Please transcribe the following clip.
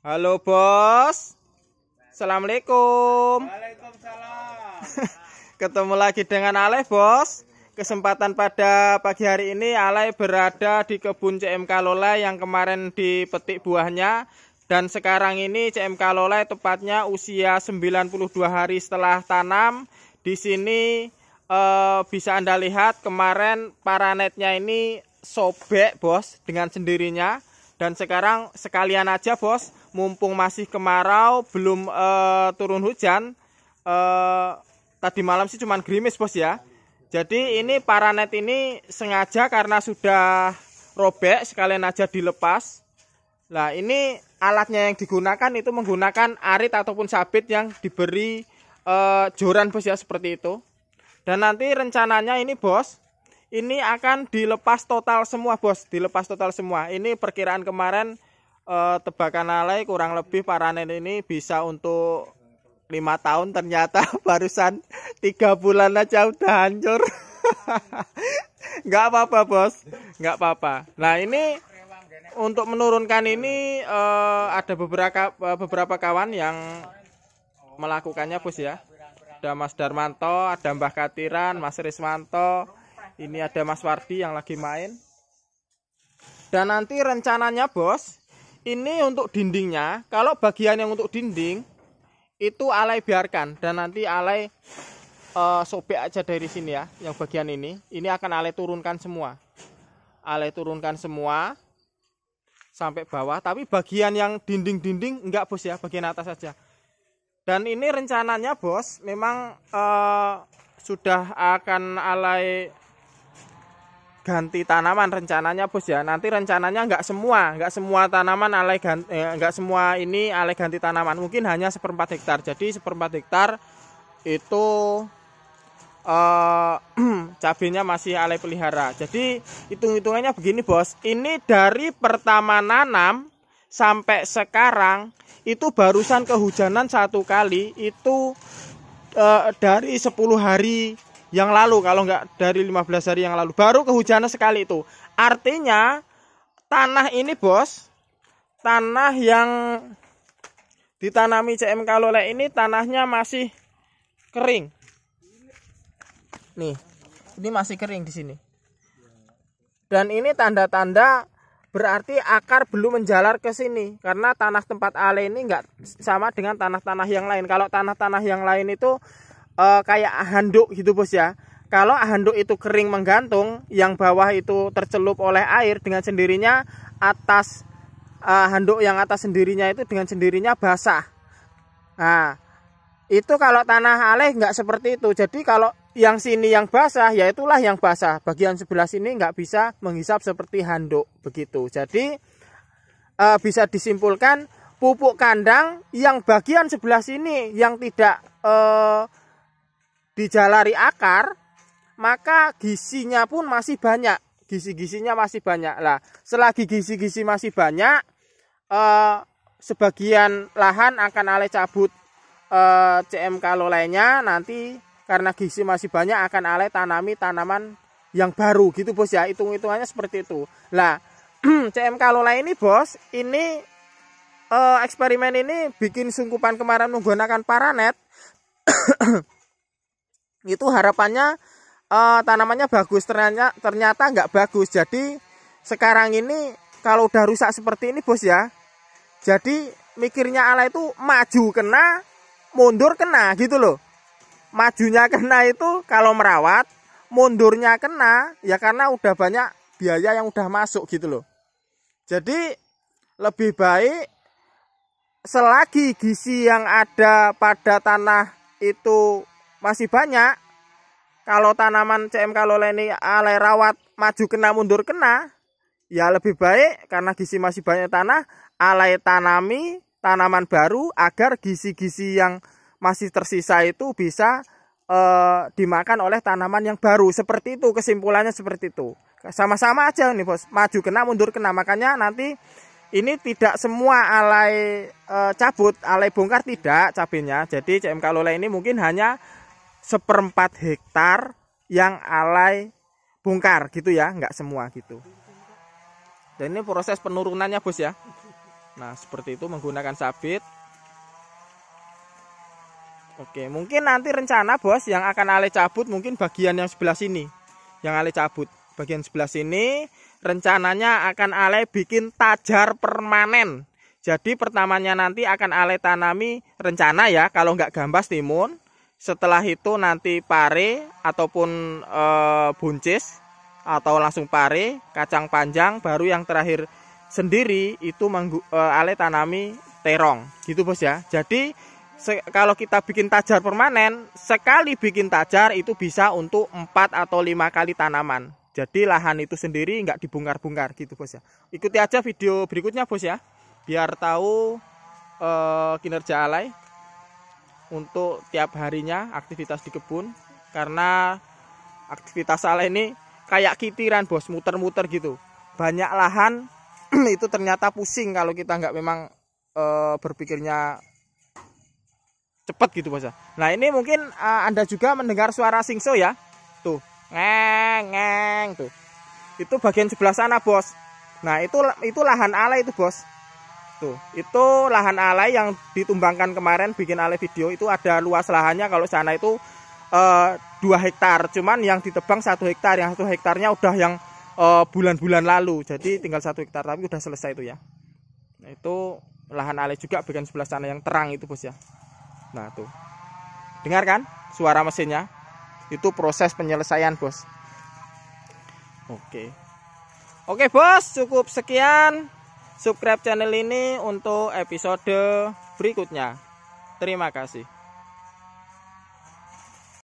Halo bos Assalamualaikum Waalaikumsalam Ketemu lagi dengan Aleh bos Kesempatan pada pagi hari ini Aleh berada di kebun CMK Lola yang kemarin dipetik buahnya Dan sekarang ini CMK Lola tepatnya usia 92 hari setelah tanam Di sini eh, bisa Anda lihat kemarin Paranetnya ini sobek bos dengan sendirinya dan sekarang sekalian aja bos, mumpung masih kemarau, belum e, turun hujan. E, tadi malam sih cuman gerimis bos ya. Jadi ini paranet ini sengaja karena sudah robek sekalian aja dilepas. Nah ini alatnya yang digunakan itu menggunakan arit ataupun sabit yang diberi e, joran bos ya seperti itu. Dan nanti rencananya ini bos ini akan dilepas total semua bos dilepas total semua ini perkiraan kemarin eh, tebakan alay kurang lebih paranen ini bisa untuk lima tahun ternyata barusan tiga bulan aja udah hancur nggak apa-apa bos nggak apa-apa nah ini untuk menurunkan ini eh, ada beberapa eh, beberapa kawan yang melakukannya bos ya ada Mas Darmanto, ada Mbah Katiran, Mas Rismanto. Ini ada Mas Wardi yang lagi main. Dan nanti rencananya bos, ini untuk dindingnya. Kalau bagian yang untuk dinding itu alay biarkan dan nanti alay uh, eh, sobek aja dari sini ya, yang bagian ini. Ini akan alay turunkan semua. Alay turunkan semua sampai bawah. Tapi bagian yang dinding-dinding enggak bos ya, bagian atas saja. Dan ini rencananya bos, memang uh, sudah akan alay ganti tanaman rencananya bos ya nanti rencananya nggak semua nggak semua tanaman alai ganti eh, nggak semua ini alai ganti tanaman mungkin hanya seperempat hektar jadi seperempat hektar itu eh, cabenya masih alai pelihara jadi hitung hitungannya begini bos ini dari pertama nanam sampai sekarang itu barusan kehujanan satu kali itu eh, dari 10 hari yang lalu kalau nggak dari 15 hari yang lalu baru kehujanan sekali itu artinya tanah ini bos tanah yang ditanami CM Kalole ini tanahnya masih kering nih ini masih kering di sini dan ini tanda-tanda berarti akar belum menjalar ke sini karena tanah tempat ale ini nggak sama dengan tanah-tanah yang lain kalau tanah-tanah yang lain itu uh, kayak handuk gitu bos ya kalau handuk itu kering menggantung yang bawah itu tercelup oleh air dengan sendirinya atas uh, handuk yang atas sendirinya itu dengan sendirinya basah nah itu kalau tanah aleh nggak seperti itu jadi kalau yang sini yang basah ya itulah yang basah bagian sebelah sini nggak bisa menghisap seperti handuk begitu jadi uh, bisa disimpulkan pupuk kandang yang bagian sebelah sini yang tidak uh, dijalari akar, maka gisinya pun masih banyak. Gisi-gisinya masih banyak. Lah, selagi gisi-gisi masih banyak, eh, sebagian lahan akan ale cabut eh, CMK lolainya nanti karena gisi masih banyak akan ale tanami tanaman yang baru gitu bos ya hitung-hitungannya seperti itu lah CMK lola ini bos ini eh, eksperimen ini bikin sungkupan kemarin menggunakan paranet itu harapannya uh, tanamannya bagus ternyata ternyata nggak bagus jadi sekarang ini kalau udah rusak seperti ini bos ya jadi mikirnya ala itu maju kena mundur kena gitu loh majunya kena itu kalau merawat mundurnya kena ya karena udah banyak biaya yang udah masuk gitu loh jadi lebih baik selagi gizi yang ada pada tanah itu masih banyak kalau tanaman CM ini alai rawat maju kena mundur kena ya lebih baik karena gizi masih banyak tanah alai tanami tanaman baru agar gizi-gizi yang masih tersisa itu bisa e, dimakan oleh tanaman yang baru seperti itu kesimpulannya seperti itu sama-sama aja nih bos maju kena mundur kena makanya nanti ini tidak semua alai e, cabut alai bongkar tidak cabenya jadi CM Kalole ini mungkin hanya seperempat hektar yang alay bongkar gitu ya, nggak semua gitu. Dan ini proses penurunannya bos ya. Nah seperti itu menggunakan sabit. Oke mungkin nanti rencana bos yang akan alay cabut mungkin bagian yang sebelah sini. Yang alay cabut. Bagian sebelah sini rencananya akan alay bikin tajar permanen. Jadi pertamanya nanti akan alay tanami rencana ya kalau nggak gambas timun setelah itu nanti pare ataupun e, buncis atau langsung pare kacang panjang baru yang terakhir sendiri itu menggu, e, eh, ale tanami terong gitu bos ya jadi se, kalau kita bikin tajar permanen sekali bikin tajar itu bisa untuk 4 atau lima kali tanaman jadi lahan itu sendiri nggak dibongkar-bongkar gitu bos ya ikuti aja video berikutnya bos ya biar tahu e, kinerja alay untuk tiap harinya aktivitas di kebun karena aktivitas salah ini kayak kitiran bos muter-muter gitu banyak lahan itu ternyata pusing kalau kita nggak memang e, berpikirnya cepat gitu bos ya. nah ini mungkin e, anda juga mendengar suara singso ya tuh ngeng ngeng tuh itu bagian sebelah sana bos nah itu itu lahan ala itu bos Tuh, itu lahan alay yang ditumbangkan kemarin bikin alay video itu ada luas lahannya kalau sana itu eh, dua hektar, cuman yang ditebang satu hektar, yang satu hektarnya udah yang eh, bulan-bulan e, lalu, jadi tinggal satu hektar tapi udah selesai itu ya. Nah, itu lahan alay juga bagian sebelah sana yang terang itu bos ya. Nah tuh, dengar kan suara mesinnya? Itu proses penyelesaian bos. Oke, oke bos, cukup sekian subscribe channel ini untuk episode berikutnya. Terima kasih.